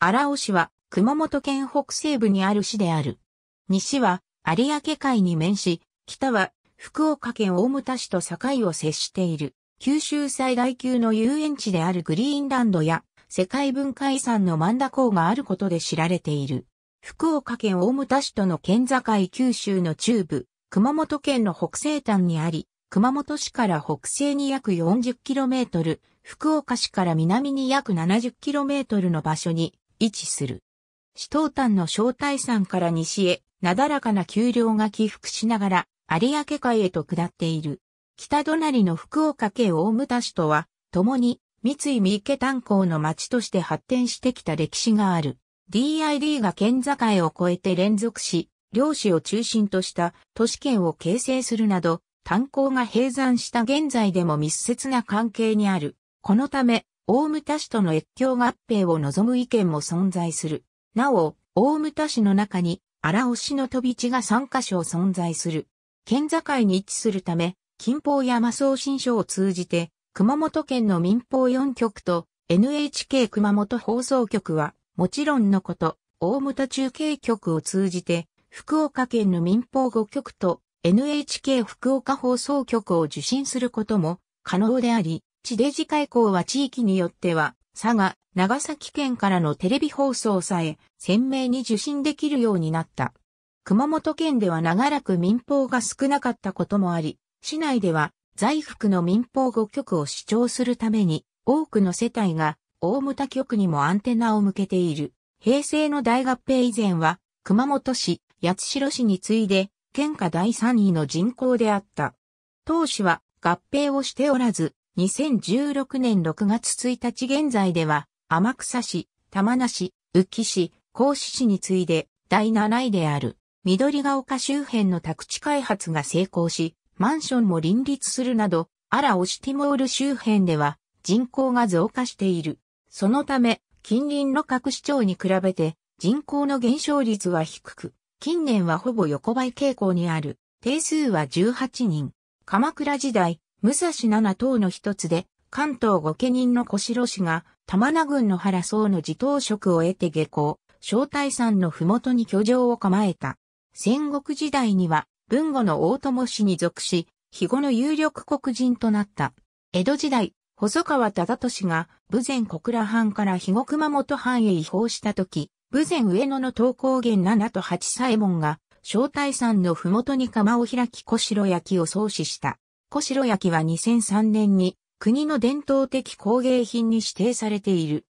荒尾市は熊本県北西部にある市である。西は有明海に面し、北は福岡県大牟田市と境を接している。九州最大級の遊園地であるグリーンランドや世界文化遺産の万田港があることで知られている。福岡県大牟田市との県境九州の中部、熊本県の北西端にあり、熊本市から北西に約 40km、福岡市から南に約 70km の場所に位置する。死闘丹の正体山から西へ、なだらかな丘陵が起伏しながら、有明海へと下っている。北隣の福岡県大牟田市とは、共に三井三池炭鉱の町として発展してきた歴史がある。DID が県境を越えて連続し、漁師を中心とした都市圏を形成するなど、炭鉱が閉山した現在でも密接な関係にある。このため、大牟田市との越境合併を望む意見も存在する。なお、大牟田市の中に荒尾市の飛び地が3カ所存在する。県境に位置するため、近方や麻新書を通じて、熊本県の民放4局と NHK 熊本放送局は、もちろんのこと、大牟田中継局を通じて、福岡県の民放5局と NHK 福岡放送局を受信することも可能であり、地デジ開港は地域によっては、佐賀、長崎県からのテレビ放送さえ鮮明に受信できるようになった。熊本県では長らく民放が少なかったこともあり、市内では在福の民放5局を主張するために多くの世帯が大牟田局にもアンテナを向けている。平成の大合併以前は熊本市、八代市に次いで県下第3位の人口であった。当市は合併をしておらず、2016年6月1日現在では、天草市、玉名市、宇城市、甲子市に次いで第7位である、緑ヶ丘周辺の宅地開発が成功し、マンションも林立するなど、アラオシティモール周辺では人口が増加している。そのため、近隣の各市町に比べて人口の減少率は低く、近年はほぼ横ばい傾向にある。定数は18人。鎌倉時代、武蔵七島の一つで、関東御家人の小城氏が、玉名郡の原僧の自頭職を得て下校、正体山の麓に居城を構えた。戦国時代には、文後の大友氏に属し、肥後の有力国人となった。江戸時代、細川忠俊が、武前小倉藩から肥後熊本藩へ移行した時、武前上野の東高原七と八左衛門が、正体山の麓に釜を開き小城焼きを創始した。小白焼は2003年に国の伝統的工芸品に指定されている。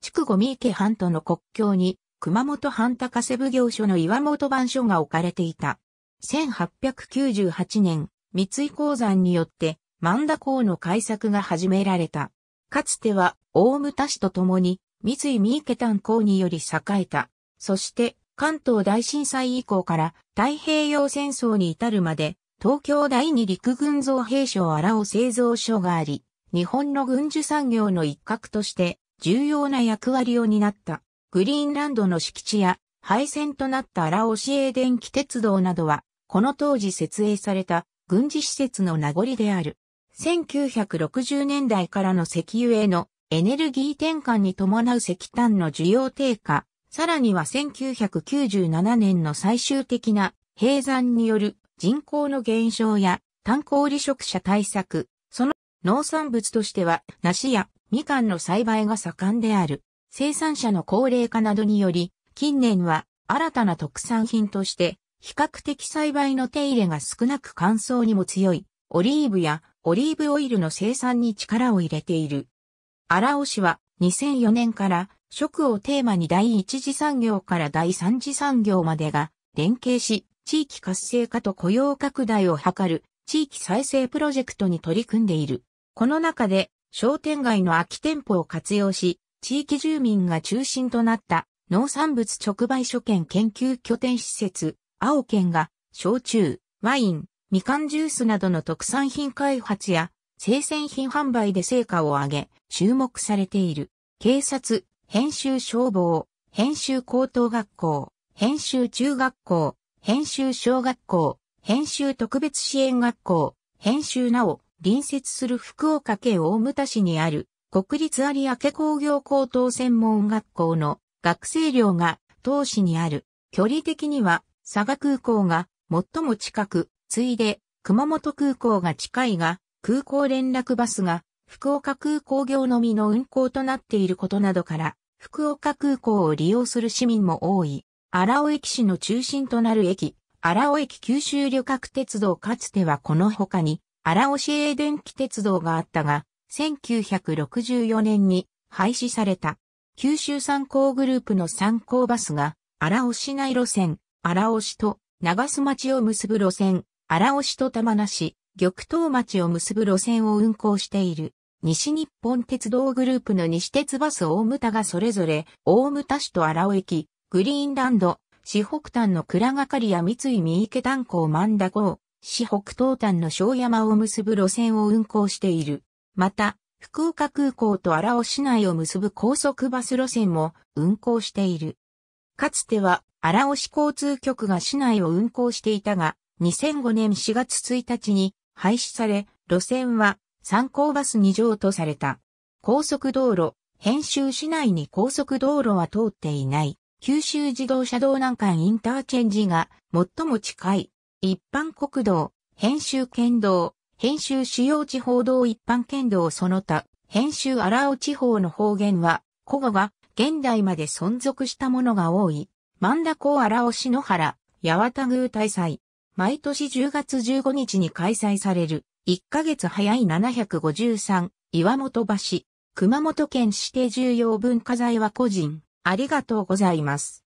筑後三池半島の国境に熊本半高瀬奉行所の岩本番所が置かれていた。1898年、三井鉱山によって万田港の開削が始められた。かつては大牟田市と共に三井三池炭港により栄えた。そして関東大震災以降から太平洋戦争に至るまで東京第二陸軍造兵所荒尾製造所があり、日本の軍需産業の一角として重要な役割を担った。グリーンランドの敷地や廃線となった荒尾市営電気鉄道などは、この当時設営された軍事施設の名残である。1960年代からの石油へのエネルギー転換に伴う石炭の需要低下、さらには1997年の最終的な閉山による人口の減少や炭鉱離職者対策、その農産物としては梨やみかんの栽培が盛んである。生産者の高齢化などにより、近年は新たな特産品として、比較的栽培の手入れが少なく乾燥にも強い、オリーブやオリーブオイルの生産に力を入れている。荒尾市は2004年から食をテーマに第一次産業から第三次産業までが連携し、地域活性化と雇用拡大を図る地域再生プロジェクトに取り組んでいる。この中で商店街の空き店舗を活用し、地域住民が中心となった農産物直売所兼研究拠点施設、青県が焼酎、ワイン、みかんジュースなどの特産品開発や生鮮品販売で成果を上げ、注目されている。警察、編集消防、編集高等学校、編集中学校、編集小学校、編集特別支援学校、編集なお、隣接する福岡県大牟田市にある国立有明工業高等専門学校の学生寮が当市にある。距離的には佐賀空港が最も近く、次いで熊本空港が近いが、空港連絡バスが福岡空港業のみの運行となっていることなどから、福岡空港を利用する市民も多い。荒尾駅市の中心となる駅、荒尾駅九州旅客鉄道かつてはこの他に、荒尾市営電気鉄道があったが、1964年に廃止された。九州三考グループの三考バスが、荒尾市内路線、荒尾市と長洲町を結ぶ路線、荒尾市と玉名市、玉東町を結ぶ路線を運行している。西日本鉄道グループの西鉄バス大牟田がそれぞれ、大牟田市と荒尾駅、グリーンランド、四北端の倉がかりや三井三池炭鉱万田港、四北東端の小山を結ぶ路線を運行している。また、福岡空港と荒尾市内を結ぶ高速バス路線も運行している。かつては荒尾市交通局が市内を運行していたが、2005年4月1日に廃止され、路線は参考バス2乗とされた。高速道路、編集市内に高速道路は通っていない。九州自動車道南間インターチェンジが最も近い一般国道、編集県道、編集主要地方道一般県道その他、編集荒尾地方の方言は、古語が現代まで存続したものが多い。万田港荒尾篠原、八幡宮大祭。毎年10月15日に開催される、1ヶ月早い753、岩本橋。熊本県指定重要文化財は個人、ありがとうございます。